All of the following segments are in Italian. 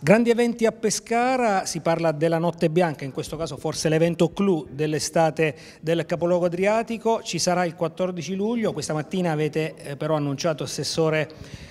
Grandi eventi a Pescara, si parla della notte bianca, in questo caso forse l'evento clou dell'estate del capoluogo adriatico, ci sarà il 14 luglio, questa mattina avete eh, però annunciato Assessore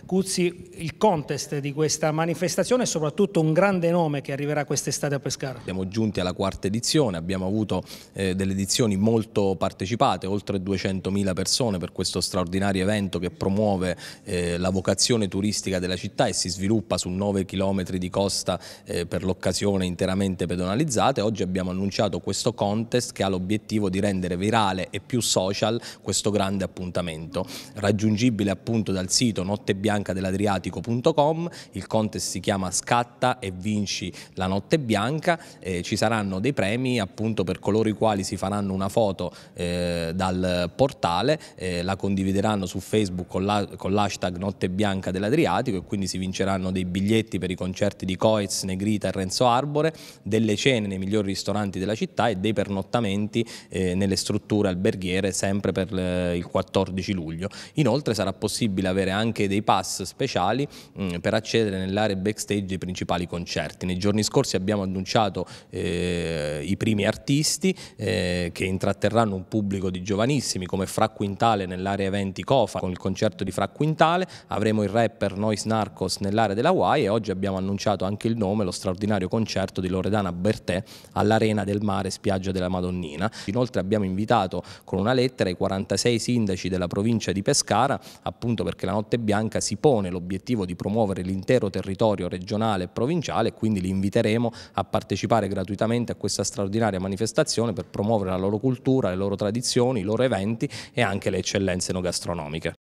Cuzzi il contest di questa manifestazione e soprattutto un grande nome che arriverà quest'estate a Pescara. Siamo giunti alla quarta edizione, abbiamo avuto eh, delle edizioni molto partecipate, oltre 200.000 persone per questo straordinario evento che promuove eh, la vocazione turistica della città e si sviluppa su 9 km di costa eh, per l'occasione interamente pedonalizzate. Oggi abbiamo annunciato questo contest che ha l'obiettivo di rendere virale e più social questo grande appuntamento, raggiungibile appunto dal sito Notte Bianca biancadelladriatico.com, il contest si chiama Scatta e vinci la notte bianca, eh, ci saranno dei premi appunto per coloro i quali si faranno una foto eh, dal portale, eh, la condivideranno su Facebook con, la, l'hashtag notte bianca dell'Adriatico e quindi si vinceranno dei biglietti per i concerti di Coez, Negrita e Renzo Arbore, delle cene nei migliori ristoranti della città e dei pernottamenti eh, nelle strutture alberghiere sempre per eh, il 14 luglio. Inoltre sarà possibile avere anche dei passi pass speciali mh, mm, per accedere nell'area backstage ai principali concerti. Nei giorni scorsi abbiamo annunciato eh, i primi artisti eh, che intratterranno un pubblico di giovanissimi come Fra Quintale nell'area eventi Cofa con il concerto di Fra Quintale, avremo il rapper Noise Narcos nell'area della Hawaii e oggi abbiamo annunciato anche il nome, lo straordinario concerto di Loredana Bertè all'Arena del Mare Spiaggia della Madonnina. Inoltre abbiamo invitato con una lettera i 46 sindaci della provincia di Pescara appunto perché la notte bianca si si pone l'obiettivo di promuovere l'intero territorio regionale e provinciale, e quindi li inviteremo a partecipare gratuitamente a questa straordinaria manifestazione per promuovere la loro cultura, le loro tradizioni, i loro eventi e anche le eccellenze no gastronomiche.